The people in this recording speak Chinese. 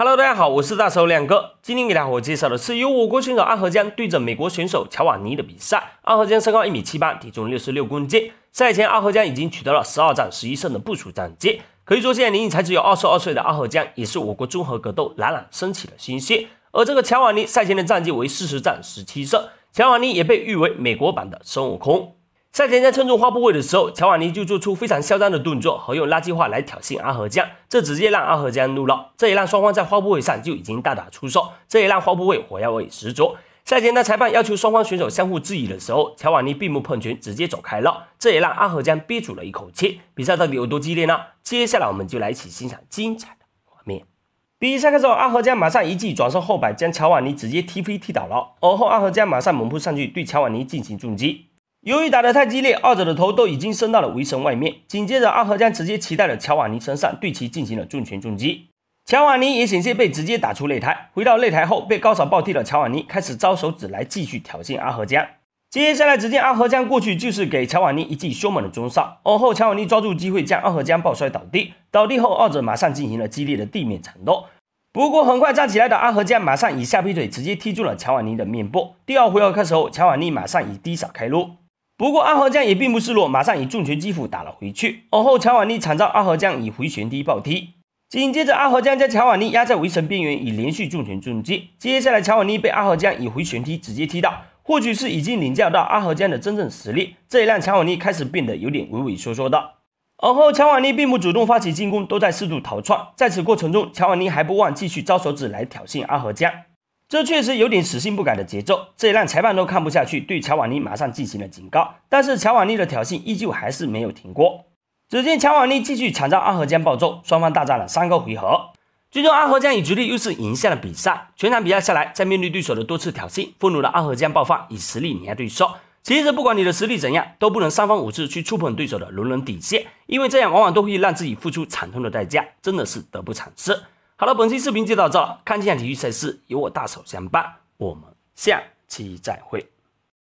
Hello，大家好，我是大手亮哥。今天给大伙介绍的是由我国选手阿合江对阵美国选手乔瓦尼的比赛。阿合江身高一米七八，体重六十六公斤。赛前，阿合江已经取得了十二战十一胜的不署战绩。可以说，现在年龄才只有二十二岁的阿合江，也是我国综合格斗冉冉升起的新星。而这个乔瓦尼赛前的战绩为四十战十七胜。乔瓦尼也被誉为美国版的孙悟空。赛前在称重发布会的时候，乔瓦尼就做出非常嚣张的动作和用垃圾话来挑衅阿合江，这直接让阿合江怒了，这也让双方在发布会上就已经大打出手，这也让发布会火药味十足。赛前的裁判要求双方选手相互质疑的时候，乔瓦尼并不碰拳，直接走开了，这也让阿合江憋住了一口气。比赛到底有多激烈呢？接下来我们就来一起欣赏精彩的画面。比赛开始，后，阿合江马上一记转身后摆，将乔瓦尼直接踢飞踢倒了，而后阿合江马上猛扑上去，对乔瓦尼进行重击。由于打得太激烈，二者的头都已经伸到了围绳外面。紧接着，阿和将直接骑在了乔瓦尼身上，对其进行了重拳重击。乔瓦尼也险些被直接打出擂台。回到擂台后，被高扫暴踢的乔瓦尼开始招手指来继续挑衅阿和江。接下来，只见阿和江过去就是给乔瓦尼一记凶猛的中扫，而后乔瓦尼抓住机会将阿和江抱摔倒地。倒地后，二者马上进行了激烈的地面缠斗。不过很快站起来的阿和江马上以下劈腿直接踢中了乔瓦尼的面部。第二回合开始后，乔瓦尼马上以低扫开路。不过阿合江也并不示弱，马上以重拳击腹打了回去。而后乔瓦尼惨遭阿合江以回旋踢暴踢，紧接着阿合江将乔瓦尼压在围城边缘，以连续重拳重击。接下来乔瓦尼被阿合江以回旋踢直接踢倒。或许是已经领教到阿合江的真正实力，这也让乔瓦尼开始变得有点畏畏缩缩的。而后乔瓦尼并不主动发起进攻，都在试图逃窜。在此过程中，乔瓦尼还不忘继续招手指来挑衅阿合江。这确实有点死性不改的节奏，这也让裁判都看不下去，对乔瓦尼马上进行了警告。但是乔瓦尼的挑衅依旧还是没有停过。只见乔瓦尼继续缠绕阿和江暴揍，双方大战了三个回合，最终阿和江以绝对优势赢下了比赛。全场比赛下来，在面对对手的多次挑衅，愤怒的阿和江爆发，以实力碾压对手。其实不管你的实力怎样，都不能三番五次去触碰对手的容忍底线，因为这样往往都会让自己付出惨痛的代价，真的是得不偿失。好了，本期视频就到这。看见体育赛事，有我大手相伴，我们下期再会。